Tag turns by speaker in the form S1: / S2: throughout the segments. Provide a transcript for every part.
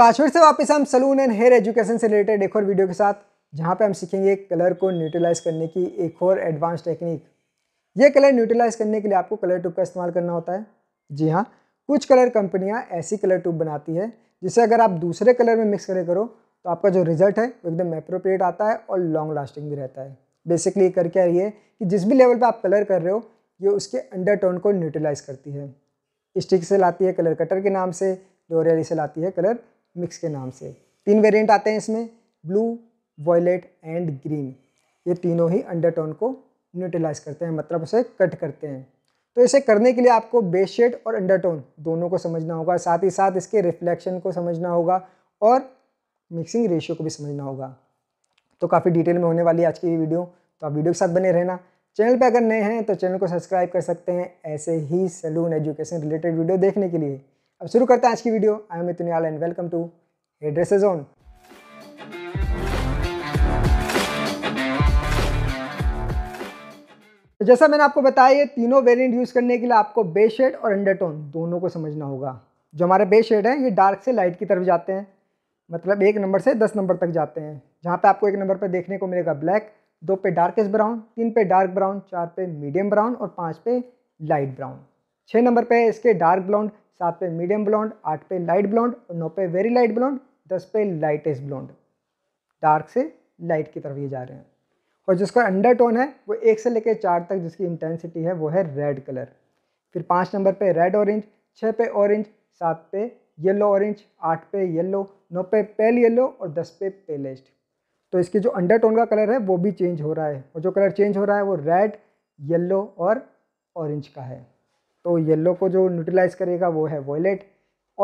S1: तो आज फिर से वापस हम सलून एंड हेयर एजुकेशन से रिलेटेड एक और वीडियो के साथ जहाँ पे हम सीखेंगे कलर को न्यूट्रलाइज करने की एक और एडवांस टेक्निक ये कलर न्यूट्रलाइज करने के लिए आपको कलर ट्यूब का इस्तेमाल करना होता है जी हाँ कुछ कलर कंपनियाँ ऐसी कलर ट्यूब बनाती है जिसे अगर आप दूसरे कलर में मिक्स करें करो तो आपका जो रिजल्ट है वो एकदम अप्रोप्रिएट आता है और लॉन्ग लास्टिंग भी रहता है बेसिकली कर क्या रही है कि जिस भी लेवल पर आप कलर कर रहे हो ये उसके अंडर टोन को न्यूट्रलाइज करती है स्टिक से लाती है कलर कटर के नाम से डोरियाली से लाती है कलर मिक्स के नाम से तीन वेरिएंट आते हैं इसमें ब्लू वॉयलेट एंड ग्रीन ये तीनों ही अंडरटोन को न्यूट्रलाइज करते हैं मतलब उसे कट करते हैं तो इसे करने के लिए आपको बेस शेड और अंडरटोन दोनों को समझना होगा साथ ही साथ इसके रिफ्लेक्शन को समझना होगा और मिक्सिंग रेशियो को भी समझना होगा तो काफ़ी डिटेल में होने वाली है आज की वीडियो तो आप वीडियो के साथ बने रहना चैनल पर अगर नए हैं तो चैनल को सब्सक्राइब कर सकते हैं ऐसे ही सलून एजुकेशन रिलेटेड वीडियो देखने के लिए अब शुरू करते हैं आज की वीडियो आई एम इतनी and welcome to dresses on तो जैसा मैंने आपको बताया ये तीनों वेरिएंट यूज़ करने के लिए आपको बेस शेड और अंडरटोन दोनों को समझना होगा जो हमारे बेस शेड हैं ये डार्क से लाइट की तरफ जाते हैं मतलब एक नंबर से दस नंबर तक जाते हैं जहाँ पे आपको एक नंबर पे देखने को मिलेगा ब्लैक दो पे डार्केस्ट ब्राउन तीन पे डार्क ब्राउन चार पे मीडियम ब्राउन और पाँच पे लाइट ब्राउन छः नंबर पे इसके डार्क ब्राउन सात पे मीडियम ब्लॉन्ड आठ पे लाइट ब्लॉन्ड और नौ पे वेरी लाइट ब्लॉन्ड दस पे लाइटेस्ट ब्लॉन्ड डार्क से लाइट की तरफ ये जा रहे हैं और जिसका अंडर टोन है वो एक से लेकर चार तक जिसकी इंटेंसिटी है वो है रेड कलर फिर पाँच नंबर पे रेड ऑरेंज छः पे ऑरेंज सात पे येलो ऑरेंज आठ पे येलो नौ पे पेल येलो और दस पे पेलेस्ट तो इसके जो अंडर टोन का कलर है वो भी चेंज हो रहा है और जो कलर चेंज हो रहा है वो रेड येलो और ऑरेंज का है तो येलो को जो न्यूट्रलाइज करेगा वो है वॉयलेट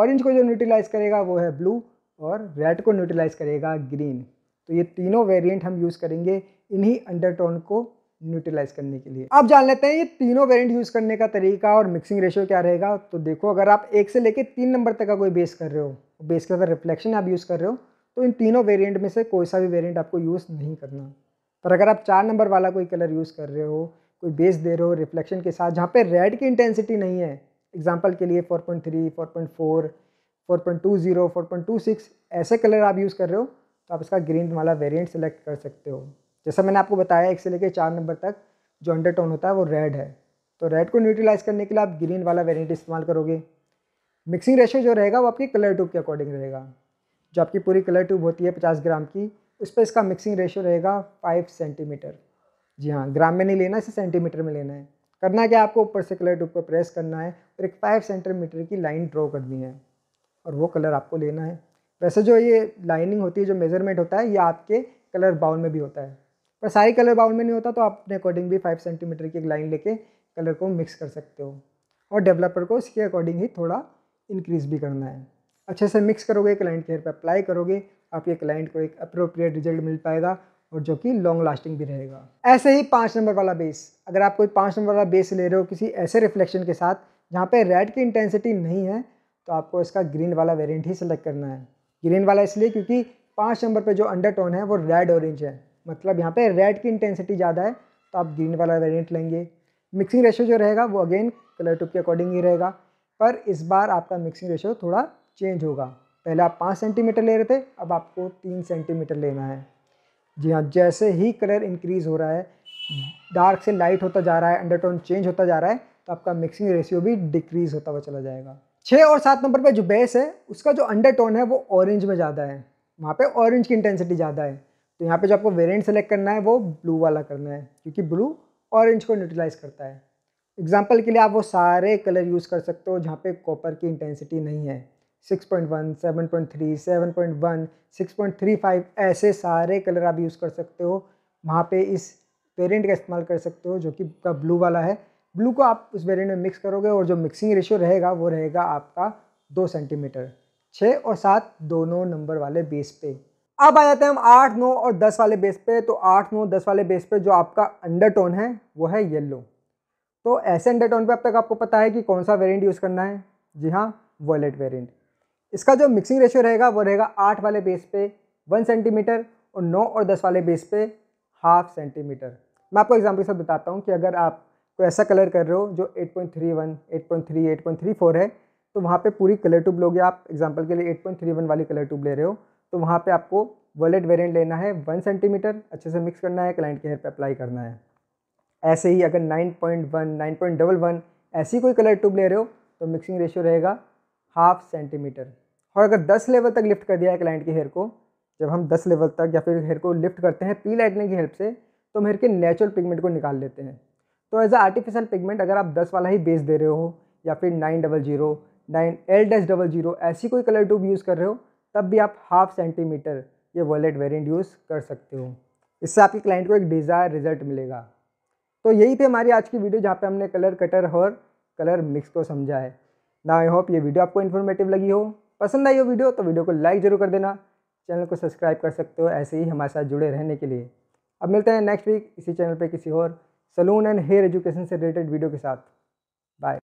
S1: ऑरेंज को जो न्यूट्रलाइज करेगा वो है ब्लू और रेड को न्यूट्रलाइज करेगा ग्रीन तो ये तीनों वेरिएंट हम यूज़ करेंगे इन्हीं अंडरटोन को न्यूट्रलाइज करने के लिए आप जान लेते हैं ये तीनों वेरिएंट यूज़ करने का तरीका और मिक्सिंग रेशियो क्या रहेगा तो देखो अगर आप एक से लेकर तीन नंबर तक का कोई बेस कर रहे हो बेस के अगर रिफ्लेक्शन आप यूज़ कर रहे हो तो इन तीनों वेरियंट में से कोई सा भी वेरियंट आपको यूज़ नहीं करना पर अगर आप चार नंबर वाला कोई कलर यूज़ कर रहे हो कोई बेस दे रहे हो रिफ्लेक्शन के साथ जहाँ पे रेड की इंटेंसिटी नहीं है एग्जाम्पल के लिए 4.3, 4.4, 4.20, 4.26 ऐसे कलर आप यूज़ कर रहे हो तो आप इसका ग्रीन वाला वेरिएंट सेलेक्ट कर सकते हो जैसा मैंने आपको बताया एक से लेकर चार नंबर तक जो अंडरटोन होता है वो रेड है तो रेड को न्यूट्रलाइज करने के लिए आप ग्रीन वाला वेरियंट इस्तेमाल करोगे मिक्सिंग रेशो जो रहेगा वो आपकी कलर ट्यूब के अकॉर्डिंग रहेगा जो आपकी पूरी कलर ट्यूब होती है पचास ग्राम की उस पर इसका मिक्सिंग रेशो रहेगा फाइव सेंटीमीटर जी हाँ ग्राम में नहीं लेना इसे सेंटीमीटर में लेना है करना क्या आपको ऊपर से कलर ट्यूब को प्रेस करना है और एक फाइव सेंटीमीटर की लाइन ड्रॉ करनी है और वो कलर आपको लेना है वैसे जो ये लाइनिंग होती है जो मेजरमेंट होता है ये आपके कलर बाउल में भी होता है पर सारे कलर बाउल में नहीं होता तो आप अपने अकॉर्डिंग भी फाइव सेंटीमीटर की एक लाइन लेके कलर को मिक्स कर सकते हो और डेवलपर को इसके अकॉर्डिंग ही थोड़ा इंक्रीज़ भी करना है अच्छे से मिक्स करोगे क्लाइंट के हेयर पर अप्लाई करोगे आपके क्लाइंट को एक अप्रोप्रिएट रिजल्ट मिल पाएगा और जो कि लॉन्ग लास्टिंग भी रहेगा ऐसे ही पाँच नंबर वाला बेस अगर आप कोई पाँच नंबर वाला बेस ले रहे हो किसी ऐसे रिफ्लेक्शन के साथ जहाँ पे रेड की इंटेंसिटी नहीं है तो आपको इसका ग्रीन वाला वेरिएंट ही सेलेक्ट करना है ग्रीन वाला इसलिए क्योंकि पाँच नंबर पर जो अंडर टोन है वो रेड ऑरेंज है मतलब यहाँ पर रेड की इंटेंसिटी ज़्यादा है तो आप ग्रीन वाला वेरियंट लेंगे मिक्सिंग रेशो जो रहेगा वो अगेन कलर टूप के अकॉर्डिंग ही रहेगा पर इस बार आपका मिक्सिंग रेशो थोड़ा चेंज होगा पहले आप पाँच सेंटीमीटर ले रहे थे अब आपको तीन सेंटीमीटर लेना है जी हाँ जैसे ही कलर इंक्रीज़ हो रहा है डार्क से लाइट होता जा रहा है अंडरटोन चेंज होता जा रहा है तो आपका मिक्सिंग रेशियो भी डिक्रीज़ होता हुआ चला जाएगा छः और सात नंबर पर जो बेस है उसका जो अंडरटोन है वो ऑरेंज में ज़्यादा है वहाँ पे ऑरेंज की इंटेंसिटी ज़्यादा है तो यहाँ पे जो आपको वेरिएंट सेलेक्ट करना है वो ब्लू वाला करना है क्योंकि ब्लू ऑरेंज को न्यूट्रलाइज करता है एग्जाम्पल के लिए आप वो सारे कलर यूज़ कर सकते हो जहाँ पे कॉपर की इंटेंसिटी नहीं है 6.1, ऐसे सारे कलर आप यूज़ कर सकते हो वहाँ पे इस वेरिएंट का इस्तेमाल कर सकते हो जो कि का ब्लू वाला है ब्लू को आप उस वेरिएंट में मिक्स करोगे और जो मिक्सिंग रेशियो रहेगा वो रहेगा आपका दो सेंटीमीटर छः और सात दोनों नंबर वाले बेस पे अब आ जाते हैं हम आठ नौ और दस वाले बेस पे तो आठ नौ दस वाले बेस पे जो आपका अंडर है वो है येल्लो तो ऐसे अंडर टोन पर अब तक आपको पता है कि कौन सा वेरियंट यूज़ करना है जी हाँ वॉलेट वेरियंट इसका जो मिक्सिंग रेशियो रहेगा वो रहेगा आठ वाले बेस पे वन सेंटीमीटर और नौ और दस वाले बेस पे हाफ सेंटीमीटर मैं आपको एग्जाम्पल के साथ बताता हूँ कि अगर आप कोई ऐसा कलर कर रहे हो जो 8.31, 8.3, 8.34 है तो वहाँ पे पूरी कलर ट्यूब लोगे आप एग्जाम्पल के लिए 8.31 वाली कलर ट्यूब ले रहे हो तो वहाँ पे आपको वॉलेट वेरिएंट लेना है वन सेंटीमीटर अच्छे से मिक्स करना है क्लाइंट के हेयर पे अप्लाई करना है ऐसे ही अगर 9.1, 9.11 ऐसी कोई कलर ट्यूब ले रहे हो तो मिक्सिंग रेशियो रहेगा हाफ सेंटीमीटर और अगर 10 लेवल तक लिफ्ट कर दिया है क्लाइंट के हेयर को जब हम 10 लेवल तक या फिर हेयर को लिफ्ट करते हैं पी लाइटनिंग की हेल्प से तो हम हेयर के नेचुरल पिगमेंट को निकाल लेते हैं तो एज अ आर्टिफिशियल पिगमेंट अगर आप 10 वाला ही बेस दे रहे हो या फिर nine double zero nine L dash double zero ऐसी कोई कलर ट्यूब यूज़ कर रहे हो तब भी आप हाफ सेंटीमीटर ये वॉलेट वेरियंट यूज़ कर सकते हो इससे आपके क्लाइंट को एक डिज़ायर रिजल्ट मिलेगा तो यही थी हमारी आज की वीडियो जहाँ पे हमने कलर कटर और कलर मिक्स को समझा है ना आई होप ये वीडियो आपको इन्फॉर्मेटिव लगी हो पसंद आई हो वीडियो तो वीडियो को लाइक ज़रूर कर देना चैनल को सब्सक्राइब कर सकते हो ऐसे ही हमारे साथ जुड़े रहने के लिए अब मिलते हैं नेक्स्ट वीक इसी चैनल पर किसी और सलून एंड हेयर एजुकेशन से रिलेटेड वीडियो के साथ बाय